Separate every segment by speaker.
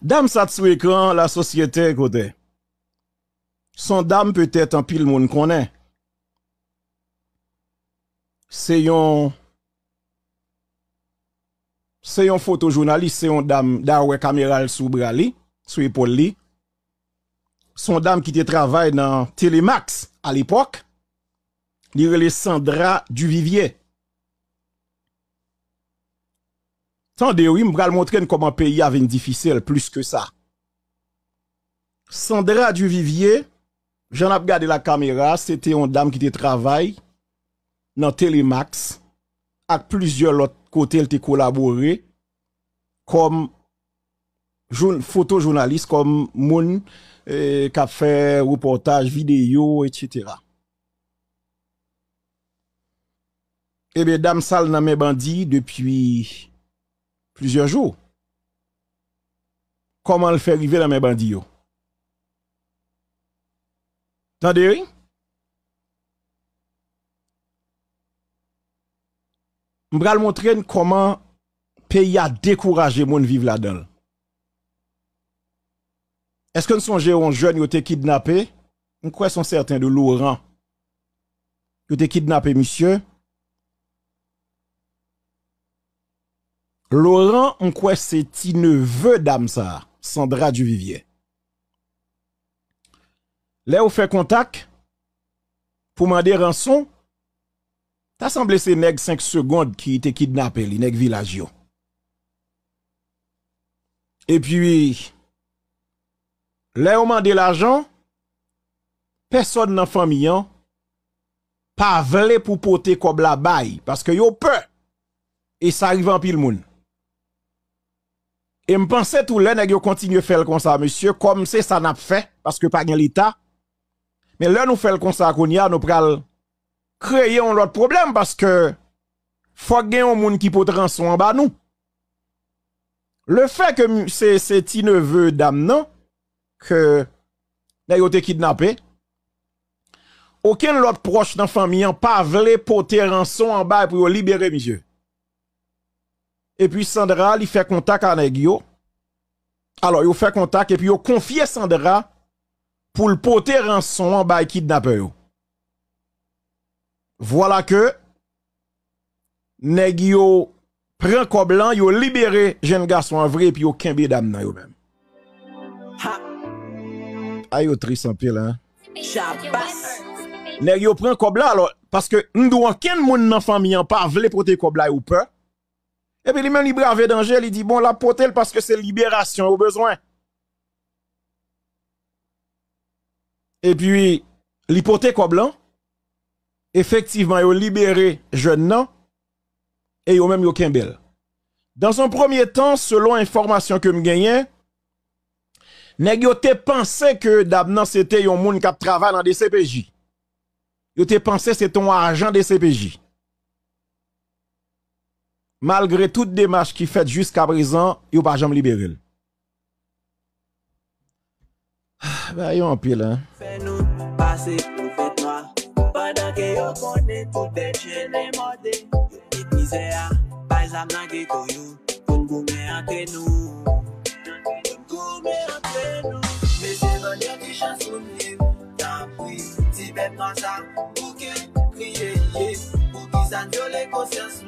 Speaker 1: Dame ça sou écran, la société, kote. Son peut-être être un moun le Se yon... C'est yon photojournaliste, c'est yon dame darwe kameral sous brali, li, sur li. Son dame qui te travaille dans Télémax à l'époque, Li Sandra Duvivier. Tandé, oui, je vais montrer comment le pays a difficile plus que ça. Sandra Duvivier, j'en ai regardé la caméra, c'était une dame qui travaille dans Télémax. avec plusieurs autres côtés, elle te collaboré comme photojournaliste, comme moun eh, qui a fait reportage, vidéo, etc. Eh bien, dame sale dans mes bandits depuis plusieurs jours. Comment le faire arriver dans mes bandits Tandis Je vais montrer comment le pays a découragé les gens vivre là-dedans. Est-ce que nous sommes un jeunes, qui a été kidnappés? Nous sommes sont certains de Laurent. Qui a été kidnappé, monsieur. Laurent, on quoi c'est ti neveu dame ça, Sandra Duvivier. Là on fait contact pour demander rançon, t'as semblé ces nèg 5 secondes qui étaient kidnappés, les nègres village Et puis là où demandé l'argent, personne dans famille hein, pas vle pour porter comme la baille parce que yo peur et ça arrive en pile monde. Et me pensais tout le nèg yo continue faire comme ça monsieur comme c'est ça n'a fait parce que pas gain l'état. Mais là nous faisons comme ça qu'on y nous pral créer un autre problème parce que faut gain un monde qui peut rançon en bas nous. Le fait que c'est c'est neveu d'amnon que nèg été kidnappé aucun autre proche dans famille hein, pas voulu porter rançon en bas pour libérer monsieur. E pi Sandra li fè kontak a neg yo. Alo yo fè kontak e pi yo konfye Sandra pou l'pote ran son an bay kidnap yo. Vwala ke neg yo pren koblan, yo libere jen gason an vre e pi yo kenbi dam nan yo men. A yo tri sanpe la. Neg yo pren koblan alo paske n do an ken moun nan fami an pa vle pote koblan yo pe. Et puis lui-même, il danger, il dit, bon, la potelle parce que c'est libération au besoin. Et puis, l'hypothèque quoi blanc, effectivement, il libéré jeune non, et il même aucun bel. Dans un premier temps, selon information que me gagnais, nèg yo que Dabnan c'était un monde qui travaille dans des CPJ. Yo te pensé c'est un agent des CPJ malgré toute démarche qui fait jusqu'à présent, il pas jamais libéré. Bah, yon pile, hein. Fais-nous
Speaker 2: passer pour fête noire. Pendant que yon connaît tout est chez les modés. Yon petite misère, pas à dans ghetto yon. Pour goumer nous. Pour goumer entre nous. Mais c'est bon qui chasse, pour nous. T'en prie, si bête dans ça. Pour que crier, pour qu'ils en violent conscience.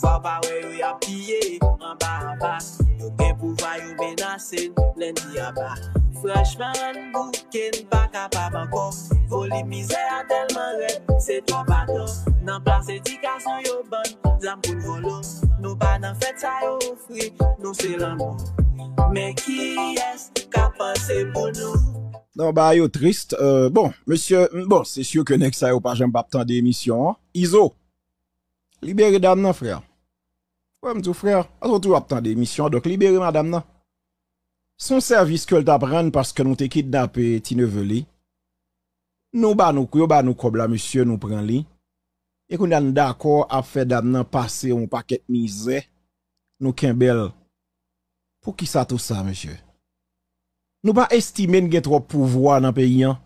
Speaker 2: Fwa pa we yo ya piye, an ba an ba Yo ke pou va yo menase, nen di ya ba Franschman en bouke, n pa ka pa man ko Voli mize a telman re, se tou pa do Nan pa se di kas nou yo euh, bon, zan pou l'volo Nou pa nan fet sa yo oufri, nou se lan bon Mè ki es, ka pan se pou nou
Speaker 1: Nan ba yo trist, bon, monsie, mbon, se syo kene Sa yo pa jen pa ptan demisyon, Iso Libérez Madame, non, frère. Ouais, mon frère, alors tu as des missions, donc libérez madame, non. Son service que t'apprend parce que nous t'es kidnappé, ti neveli. Nous ba nous yo ba nous cobla monsieur nous prend li. Et qu'on est d'accord à faire dame passer un paquet misère. Nous kembel. Pour qui ça tout ça monsieur? Nous pas estimer avons trop pouvoir dans pays hein.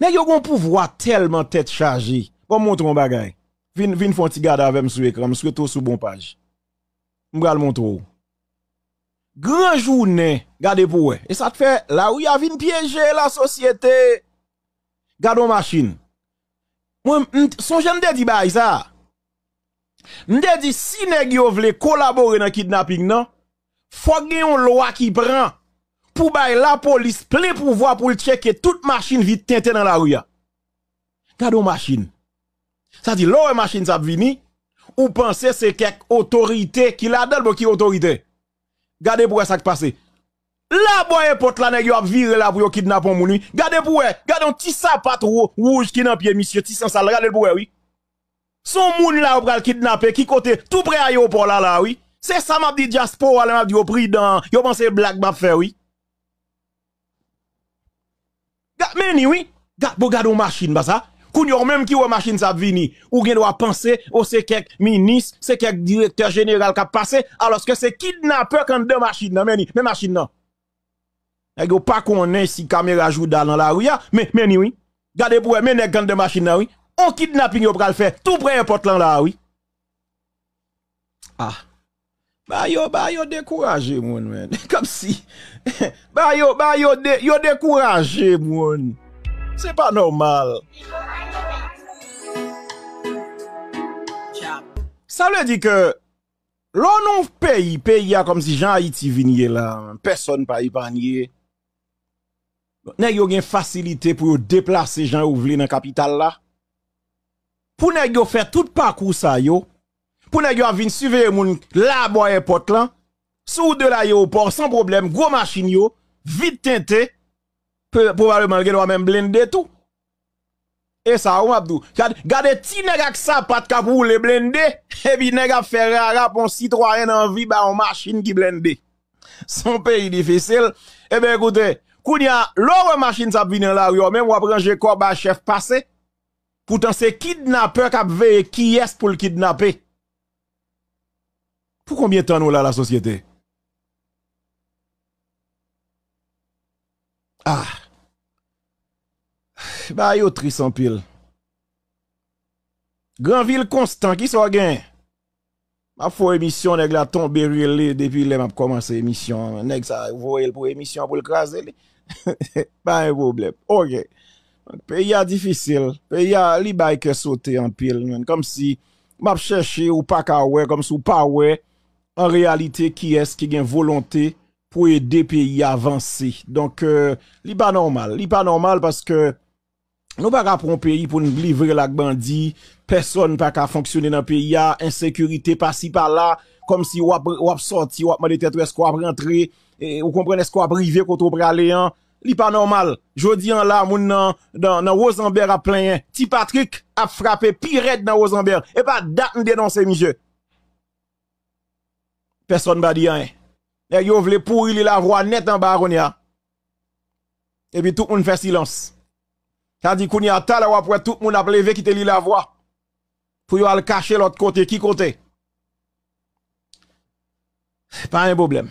Speaker 1: Mais Nèg yo un pouvoir tellement tête chargée. pour montrer un bagage Vin, vin font petit garde avec sur écran, surtout sur bon page. le montre. Grand journée, gardez pour Et ça te fait la rue il a vin piéger la société. gardon machine. Moi son jeune de dit bah ça. M'de dit si nèg yo vle collaborer dans kidnapping non, faut gen une loi qui prend pour bail la police plein pouvoir pour checker toute machine vite tenter dans la rue. gardon machine. Ça dit, l'eau machine ça vini, ou pensez c'est quelque autorité qui l'a donné, qui autorité. Gardez pour ça qui passe. La boye pot la nèg yo a viré la pour kidnapper moun Gardez pour gardez un petit sapat rouge qui dans pied monsieur Tissan ça regardez pour oui. Son moun là ou pral kidnapper qui côté tout près aéroport là là oui. C'est ça m'a dit diaspora m'a dit au président, Yo pense black m'a faire oui. Gardez oui. Gardez bon une machine ba ça. Kounyon même qui ou machine sa vini, ou gen doit penser, ou c'est quelques ministres, c'est quelques directeur général qui a passé, alors que c'est kidnappeur quand deux machines nan, meni, mais machine nan. Nèg pa pas si caméra joue dans la rue, mais meni, oui. Gardez pour mais quand deux machines nan, oui. On kidnapping yon pral faire tout près porte là la oui. Ah. Bah yo, bah yo découragé moun men. Comme si. bah yo, bah yo, yo découragé moun. C'est pas normal. Ça veut dire que l'on pays, pays comme si Jean Haïti venait là, personne pas épargné. Nèg yo gen facilité pour déplacer gens ou dans dans capitale là. Pour nèg yo faire tout parcours ça yo. Pour nèg yo vinn suivre moun là bon les là. Sous de l'aéroport sans problème, gros machine yo, vite teinté probablement le nous même blindé tout. Et ça, ou abdou. Gade ti nèg ak sa pat ka pour le blender, et puis nèg a fait rara pour citoyen en vie ba une machine qui blende. Son pays difficile. Eh ben écoutez, kounya l'autre machine ça vient là a même ou quoi corps chef passé. Pourtant c'est kidnapper qui veille qui est pour le kidnapper. Pour combien de temps nous là la société? Ah. Ba yo tris pile. Granville Constant, qui soit gen? Ma foi émission nèg la tombe rile eh, depuis le m'a commencé émission. Nèg ça voyel pour émission pour le craser. Eh. Pas un problème. OK. Pays a difficile. Pays a li bay ke sauter en pile comme si m'a chercher ou pas ka comme si ou pas oué en réalité qui est-ce qui a volonté pour aider pays à avancer. Donc euh, li pas normal, li pas normal parce que nous pas pour un pays pour nous livrer la bandit, personne pas qu'à fonctionner dans le pays, insécurité par ci par là, comme si ou ou sorti, ou demandé tête est-ce qu'on rentrer, ou comprenez est-ce qu'on privé contre praléen, li pas normal. Jodi en là moun nan dans dans Rosenberg a plein, Petit Patrick a frappé pirate dans Rosenberg et pas date dénoncer monsieur. Personne pas dit rien. Et yo vle pourrir la voix net en baronia. Et puis tout le monde fait silence. Ça dit qu'on y a tal, après tout le monde a levé qui te lit la voix. Pour y aller cacher l'autre côté, qui côté?
Speaker 2: Pas un problème.